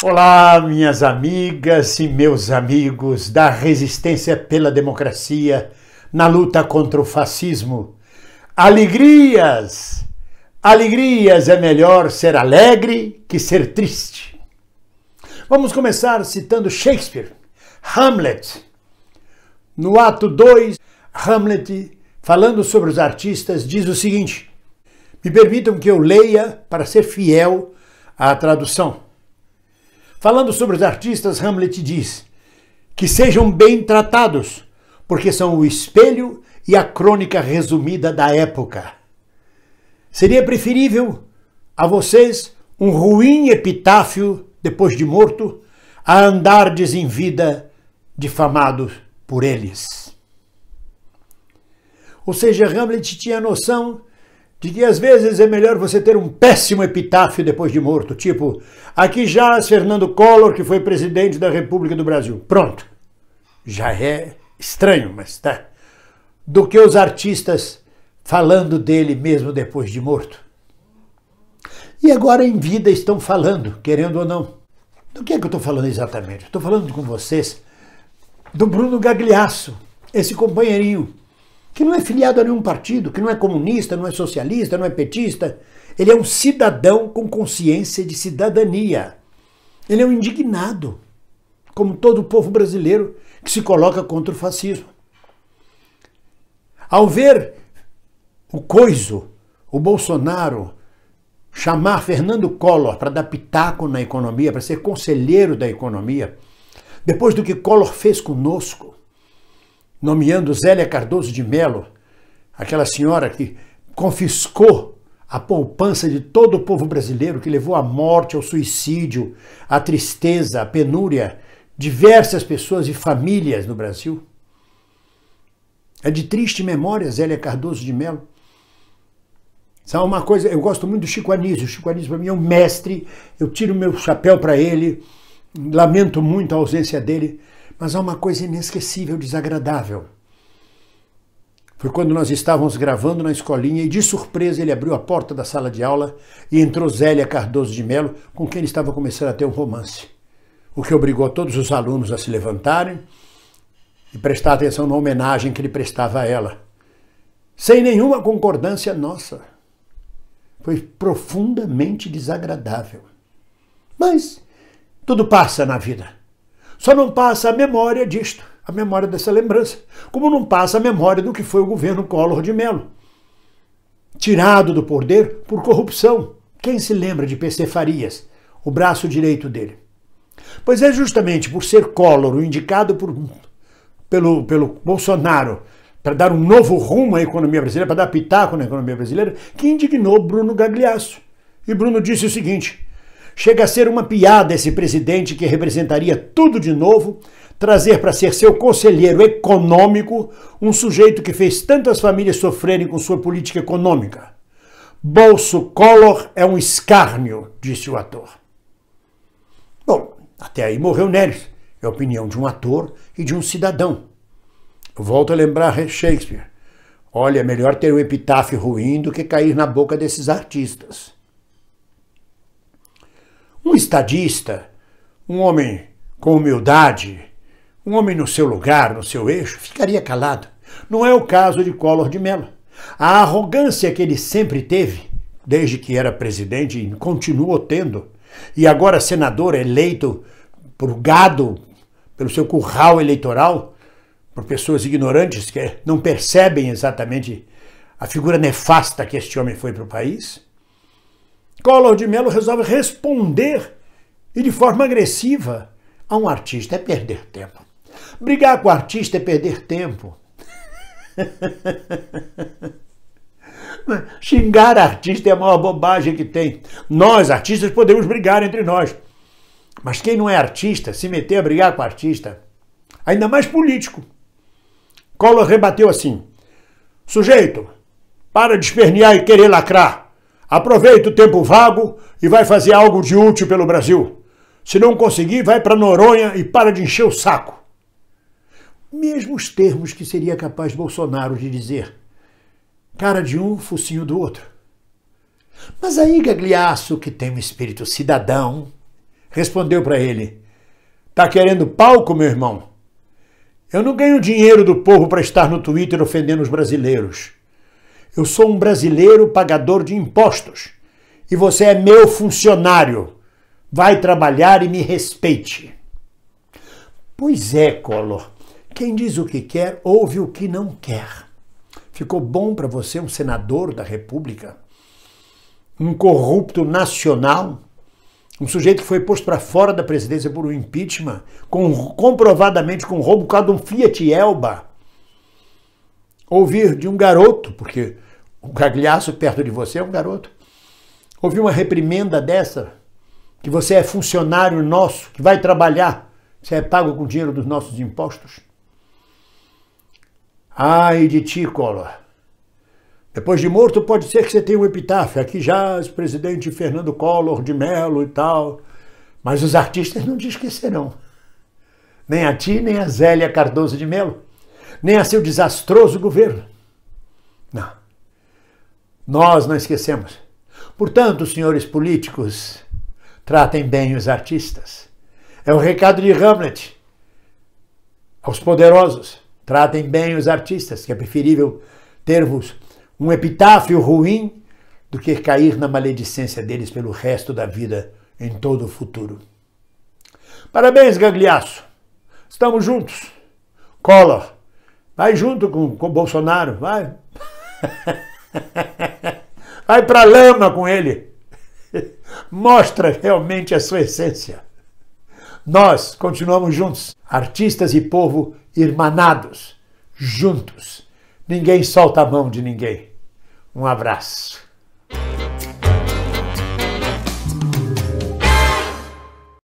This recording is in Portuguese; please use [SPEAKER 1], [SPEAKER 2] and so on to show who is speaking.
[SPEAKER 1] Olá, minhas amigas e meus amigos da resistência pela democracia na luta contra o fascismo. Alegrias! Alegrias é melhor ser alegre que ser triste. Vamos começar citando Shakespeare, Hamlet. No ato 2, Hamlet, falando sobre os artistas, diz o seguinte: Me permitam que eu leia para ser fiel à tradução. Falando sobre os artistas, Hamlet diz que sejam bem tratados, porque são o espelho e a crônica resumida da época. Seria preferível a vocês um ruim epitáfio depois de morto, a andardes em vida difamados por eles. Ou seja, Hamlet tinha noção de que às vezes é melhor você ter um péssimo epitáfio depois de morto, tipo, aqui já Fernando Collor, que foi presidente da República do Brasil. Pronto. Já é estranho, mas tá. Do que os artistas falando dele mesmo depois de morto. E agora em vida estão falando, querendo ou não. Do que é que eu estou falando exatamente? Estou falando com vocês do Bruno Gagliasso, esse companheirinho que não é filiado a nenhum partido, que não é comunista, não é socialista, não é petista. Ele é um cidadão com consciência de cidadania. Ele é um indignado, como todo o povo brasileiro que se coloca contra o fascismo. Ao ver o coiso, o Bolsonaro, chamar Fernando Collor para dar pitaco na economia, para ser conselheiro da economia, depois do que Collor fez conosco, nomeando Zélia Cardoso de Melo, aquela senhora que confiscou a poupança de todo o povo brasileiro, que levou à morte, ao suicídio, à tristeza, à penúria, diversas pessoas e famílias no Brasil. É de triste memória Zélia Cardoso de Mello. Sabe uma coisa, eu gosto muito do Chico Anísio. O Chico Anísio para mim é um mestre, eu tiro meu chapéu para ele, lamento muito a ausência dele, mas há uma coisa inesquecível, desagradável. Foi quando nós estávamos gravando na escolinha e, de surpresa, ele abriu a porta da sala de aula e entrou Zélia Cardoso de Melo, com quem ele estava começando a ter um romance. O que obrigou todos os alunos a se levantarem e prestar atenção na homenagem que ele prestava a ela. Sem nenhuma concordância nossa. Foi profundamente desagradável. Mas tudo passa na vida. Só não passa a memória disto, a memória dessa lembrança, como não passa a memória do que foi o governo Collor de Mello, tirado do poder por corrupção. Quem se lembra de PC Farias, o braço direito dele? Pois é justamente por ser Collor o indicado por, pelo, pelo Bolsonaro para dar um novo rumo à economia brasileira, para dar pitaco na economia brasileira, que indignou Bruno Gagliasso. E Bruno disse o seguinte: Chega a ser uma piada esse presidente que representaria tudo de novo, trazer para ser seu conselheiro econômico um sujeito que fez tantas famílias sofrerem com sua política econômica. Bolso Collor é um escárnio, disse o ator. Bom, até aí morreu Neres. É a opinião de um ator e de um cidadão. Volto a lembrar Shakespeare. Olha, é melhor ter um epitáfio ruim do que cair na boca desses artistas. Um estadista, um homem com humildade, um homem no seu lugar, no seu eixo, ficaria calado. Não é o caso de Collor de Mello. A arrogância que ele sempre teve, desde que era presidente e continuou tendo, e agora senador eleito por gado, pelo seu curral eleitoral, por pessoas ignorantes que não percebem exatamente a figura nefasta que este homem foi para o país, Collor de Mello resolve responder e de forma agressiva a um artista é perder tempo. Brigar com o artista é perder tempo. Xingar artista é a maior bobagem que tem. Nós, artistas, podemos brigar entre nós. Mas quem não é artista, se meter a brigar com artista, ainda mais político. Collor rebateu assim: sujeito, para de espernear e querer lacrar. Aproveita o tempo vago e vai fazer algo de útil pelo Brasil. Se não conseguir, vai para Noronha e para de encher o saco. Mesmos termos que seria capaz Bolsonaro de dizer. Cara de um, focinho do outro. Mas aí Gagliasso, que tem um espírito cidadão, respondeu para ele: Tá querendo palco, meu irmão? Eu não ganho dinheiro do povo para estar no Twitter ofendendo os brasileiros. Eu sou um brasileiro pagador de impostos e você é meu funcionário. Vai trabalhar e me respeite. Pois é, Collor. Quem diz o que quer, ouve o que não quer. Ficou bom para você um senador da República? Um corrupto nacional? Um sujeito que foi posto para fora da presidência por um impeachment, com, comprovadamente com roubo por causa de um Fiat Elba? ouvir de um garoto, porque um cagliaço perto de você é um garoto, ouvir uma reprimenda dessa, que você é funcionário nosso, que vai trabalhar, você é pago com o dinheiro dos nossos impostos? Ai de ti, Collor. Depois de morto, pode ser que você tenha um epitáfio. Aqui já o presidente Fernando Collor de Mello e tal. Mas os artistas não te esquecerão. Nem a ti, nem a Zélia Cardoso de Mello nem a seu desastroso governo. Não. Nós não esquecemos. Portanto, senhores políticos, tratem bem os artistas. É o recado de Hamlet aos poderosos. Tratem bem os artistas, que é preferível ter-vos um epitáfio ruim do que cair na maledicência deles pelo resto da vida em todo o futuro. Parabéns, Gagliasso. Estamos juntos. Collor, Vai junto com o Bolsonaro, vai. Vai pra lama com ele. Mostra realmente a sua essência. Nós continuamos juntos, artistas e povo irmanados, juntos. Ninguém solta a mão de ninguém. Um abraço.